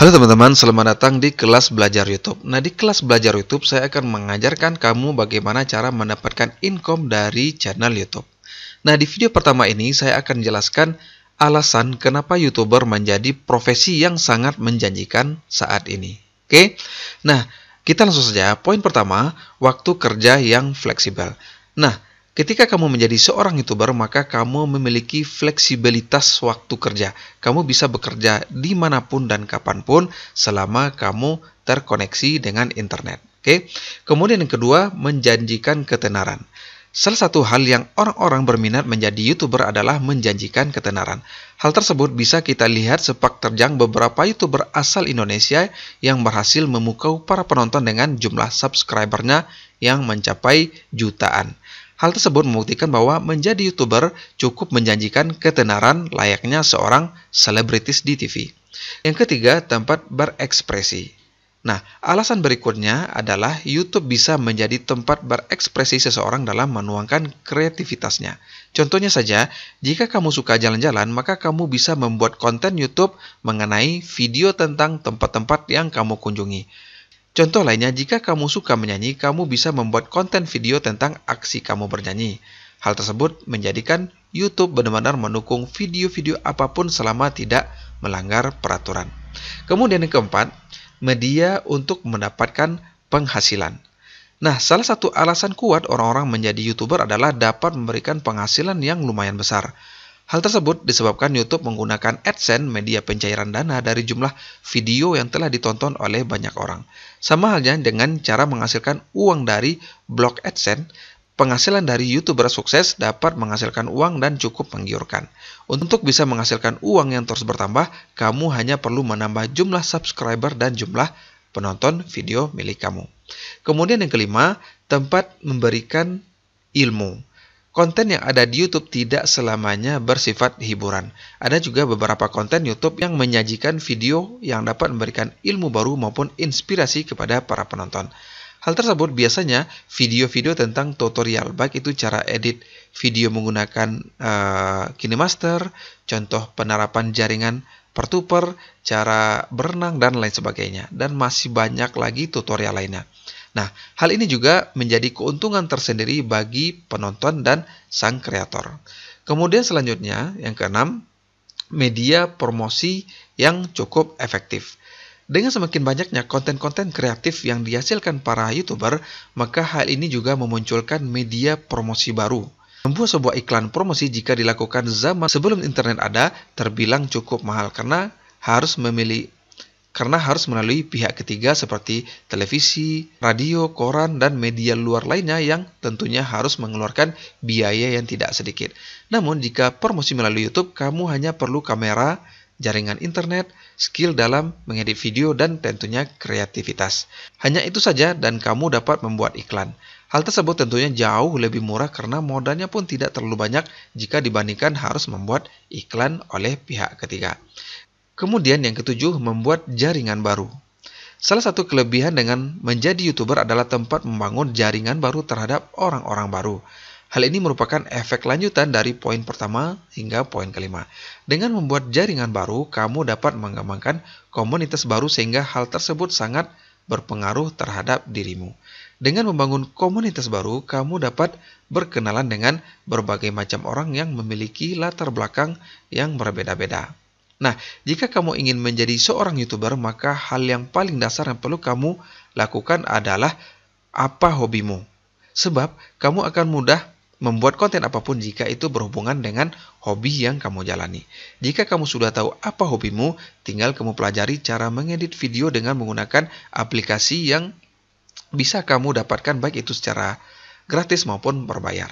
Halo teman-teman, selamat datang di kelas belajar YouTube. Nah, di kelas belajar YouTube saya akan mengajarkan kamu bagaimana cara mendapatkan income dari channel YouTube. Nah, di video pertama ini saya akan jelaskan alasan kenapa YouTuber menjadi profesi yang sangat menjanjikan saat ini. Oke. Nah, kita langsung saja poin pertama, waktu kerja yang fleksibel. Nah, Ketika kamu menjadi seorang youtuber, maka kamu memiliki fleksibilitas waktu kerja. Kamu bisa bekerja dimanapun dan kapanpun selama kamu terkoneksi dengan internet. Oke, kemudian yang kedua, menjanjikan ketenaran. Salah satu hal yang orang-orang berminat menjadi YouTuber adalah menjanjikan ketenaran. Hal tersebut bisa kita lihat sepak terjang beberapa YouTuber asal Indonesia yang berhasil memukau para penonton dengan jumlah subscribernya yang mencapai jutaan. Hal tersebut membuktikan bahwa menjadi YouTuber cukup menjanjikan ketenaran layaknya seorang selebritis di TV. Yang ketiga, tempat berekspresi. Nah, alasan berikutnya adalah YouTube bisa menjadi tempat berekspresi seseorang dalam menuangkan kreativitasnya. Contohnya saja, jika kamu suka jalan-jalan, maka kamu bisa membuat konten YouTube mengenai video tentang tempat-tempat yang kamu kunjungi. Contoh lainnya, jika kamu suka menyanyi, kamu bisa membuat konten video tentang aksi kamu bernyanyi. Hal tersebut menjadikan YouTube benar-benar mendukung video-video apapun selama tidak melanggar peraturan. Kemudian yang keempat, media untuk mendapatkan penghasilan. Nah, salah satu alasan kuat orang-orang menjadi YouTuber adalah dapat memberikan penghasilan yang lumayan besar. Hal tersebut disebabkan YouTube menggunakan AdSense media pencairan dana dari jumlah video yang telah ditonton oleh banyak orang. Sama halnya dengan cara menghasilkan uang dari blog AdSense, penghasilan dari YouTuber sukses dapat menghasilkan uang dan cukup menggiurkan. Untuk bisa menghasilkan uang yang terus bertambah, kamu hanya perlu menambah jumlah subscriber dan jumlah penonton video milik kamu. Kemudian yang kelima, tempat memberikan ilmu konten yang ada di YouTube tidak selamanya bersifat hiburan. Ada juga beberapa konten YouTube yang menyajikan video yang dapat memberikan ilmu baru maupun inspirasi kepada para penonton. Hal tersebut biasanya video-video tentang tutorial, baik itu cara edit video menggunakan uh, KineMaster, contoh penerapan jaringan pertuper, cara berenang, dan lain sebagainya. Dan masih banyak lagi tutorial lainnya. Nah, hal ini juga menjadi keuntungan tersendiri bagi penonton dan sang kreator. Kemudian selanjutnya, yang keenam, media promosi yang cukup efektif. Dengan semakin banyaknya konten-konten kreatif yang dihasilkan para YouTuber, maka hal ini juga memunculkan media promosi baru. Membuat sebuah iklan promosi jika dilakukan zaman sebelum internet ada terbilang cukup mahal karena harus memilih karena harus melalui pihak ketiga seperti televisi, radio, koran, dan media luar lainnya yang tentunya harus mengeluarkan biaya yang tidak sedikit. Namun jika promosi melalui YouTube, kamu hanya perlu kamera, jaringan internet, skill dalam mengedit video, dan tentunya kreativitas. Hanya itu saja dan kamu dapat membuat iklan. Hal tersebut tentunya jauh lebih murah karena modalnya pun tidak terlalu banyak jika dibandingkan harus membuat iklan oleh pihak ketiga. Kemudian yang ketujuh, membuat jaringan baru. Salah satu kelebihan dengan menjadi YouTuber adalah tempat membangun jaringan baru terhadap orang-orang baru. Hal ini merupakan efek lanjutan dari poin pertama hingga poin kelima. Dengan membuat jaringan baru, kamu dapat mengembangkan komunitas baru sehingga hal tersebut sangat berpengaruh terhadap dirimu. Dengan membangun komunitas baru, kamu dapat berkenalan dengan berbagai macam orang yang memiliki latar belakang yang berbeda-beda. Nah, jika kamu ingin menjadi seorang YouTuber, maka hal yang paling dasar yang perlu kamu lakukan adalah apa hobimu. Sebab kamu akan mudah membuat konten apapun jika itu berhubungan dengan hobi yang kamu jalani. Jika kamu sudah tahu apa hobimu, tinggal kamu pelajari cara mengedit video dengan menggunakan aplikasi yang bisa kamu dapatkan baik itu secara gratis maupun berbayar.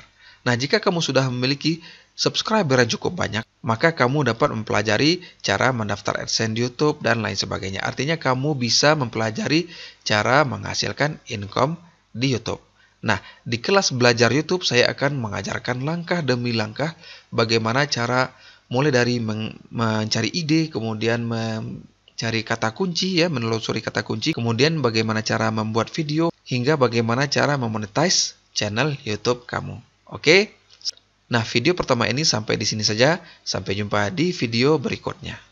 Nah, jika kamu sudah memiliki subscriber yang cukup banyak, maka kamu dapat mempelajari cara mendaftar AdSense di YouTube dan lain sebagainya. Artinya kamu bisa mempelajari cara menghasilkan income di YouTube. Nah, di kelas belajar YouTube saya akan mengajarkan langkah demi langkah bagaimana cara mulai dari mencari ide, kemudian mencari kata kunci ya, menelusuri kata kunci, kemudian bagaimana cara membuat video hingga bagaimana cara memonetize channel YouTube kamu. Oke. Nah, video pertama ini sampai di sini saja. Sampai jumpa di video berikutnya.